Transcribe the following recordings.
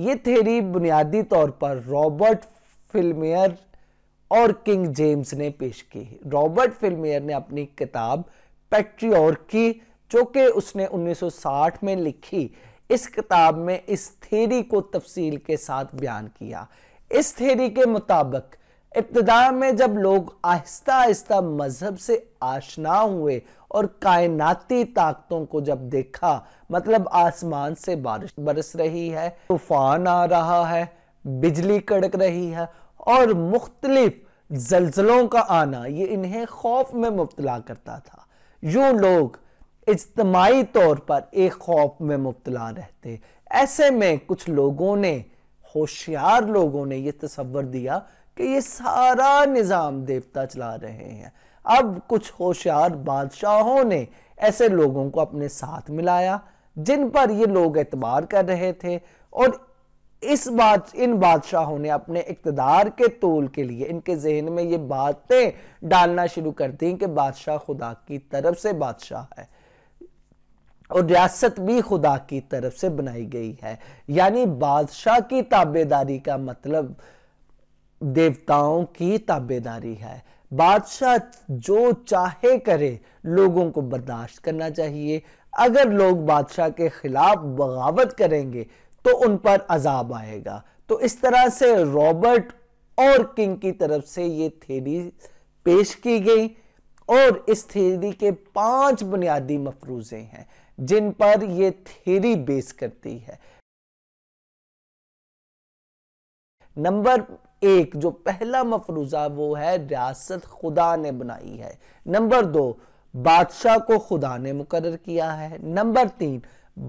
ये थेरी बुनियादी तौर पर रॉबर्ट फिल्मेयर और किंग जेम्स ने पेश की रॉबर्ट फिल्मेयर ने अपनी किताब की जो कि उसने 1960 में लिखी इस किताब में इस थेरी को तफसील के साथ बयान किया इस थेरी के मुताबिक इब्तदा में जब लोग आहिस्ता आहिस्ता मज़हब से आशना हुए और कायनाती ताकतों को जब देखा मतलब आसमान से बारिश बरस रही है तूफान आ रहा है बिजली कड़क रही है और मुख्तलिफ जलजलों का आना ये इन्हें खौफ में मुबतला करता था यूं लोग इज्तमाही तौर पर एक खौफ में मुबतला रहते ऐसे में कुछ लोगों ने होशियार लोगों ने यह तस्वर दिया कि ये सारा निज़ाम देवता चला रहे हैं अब कुछ होशियार बादशाहों ने ऐसे लोगों को अपने साथ मिलाया जिन पर ये लोग एतबार कर रहे थे और इस बात इन बादशाहों ने अपने इकतदार के तोल के लिए इनके जहन में ये बातें डालना शुरू कर दी कि बादशाह खुदा की तरफ से बादशाह है और रियासत भी खुदा की तरफ से बनाई गई है यानी बादशाह की ताबेदारी का मतलब देवताओं की ताबेदारी है बादशाह जो चाहे करे लोगों को बर्दाश्त करना चाहिए अगर लोग बादशाह के खिलाफ बगावत करेंगे तो उन पर अजाब आएगा तो इस तरह से रॉबर्ट और किंग की तरफ से ये थेरी पेश की गई और इस थेरी के पांच बुनियादी मफरूजे हैं जिन पर यह थेरी बेस करती है नंबर एक जो पहला मफरूजा वो है रियासत खुदा ने बनाई है नंबर दो बादशाह को खुदा ने मुकर किया है नंबर तीन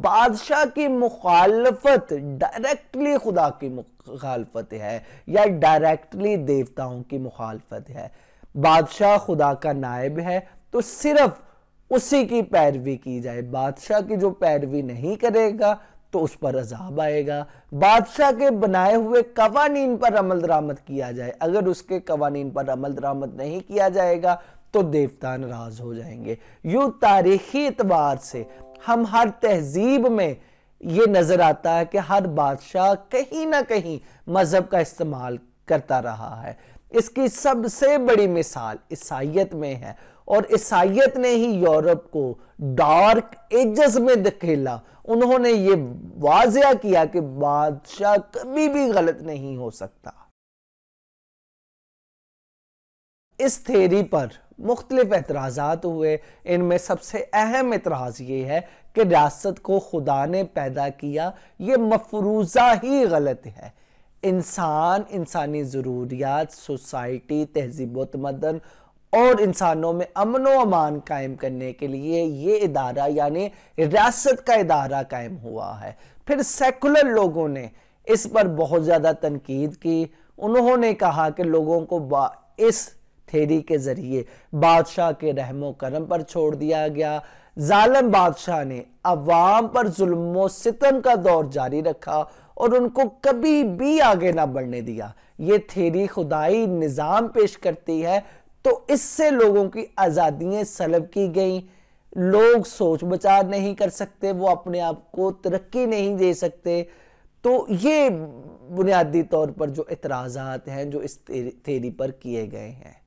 बादशाह की मुखालफत डायरेक्टली खुदा की मुखालफत है या डायरेक्टली देवताओं की मुखालफत है बादशाह खुदा का नायब है तो सिर्फ उसी की पैरवी की जाए बादशाह की जो पैरवी नहीं करेगा तो उस पर अजाब आएगा बादशाह के बनाए हुए कवानीन पर अमल दरामद किया जाए अगर उसके कवानीन पर अमल दरामद नहीं किया जाएगा तो देवता नाराज हो जाएंगे यूं तारीखी एतबार से हम हर तहजीब में ये नज़र आता है कि हर बादशाह कहीं ना कहीं मज़हब का इस्तेमाल करता रहा है इसकी सबसे बड़ी मिसाल ईसाइत में है और ईसाइत ने ही यूरोप को डार्क एजेस में धकेला उन्होंने ये वाजिया किया कि बादशाह कभी भी गलत नहीं हो सकता इस थेरी पर मुख्तलिफ एतराज हुए इनमें सबसे अहम एतराज़ ये है कि रियासत को खुदा ने पैदा किया ये मफरूज़ा ही गलत है इंसान इंसानी ज़रूरियात सोसाइटी तहजीब तमदन और इंसानों में अमनो अमान कायम करने के लिए ये इदारा यानी रियासत का इदारा कायम हुआ है फिर सेकुलर लोगों ने इस पर बहुत ज़्यादा तनकीद की उन्होंने कहा कि लोगों को इस थेरी के ज़रिए बादशाह के रहमो करम पर छोड़ दिया गया जालम बादशाह ने अवाम पर जुल्म सितम का दौर जारी रखा और उनको कभी भी आगे ना बढ़ने दिया ये थेरी खुदाई निज़ाम पेश करती है तो इससे लोगों की आज़ादियाँ सलब की गई लोग सोच बचार नहीं कर सकते वो अपने आप को तरक्की नहीं दे सकते तो ये बुनियादी तौर पर जो इतराज़ात हैं जो इस थेरी पर किए गए हैं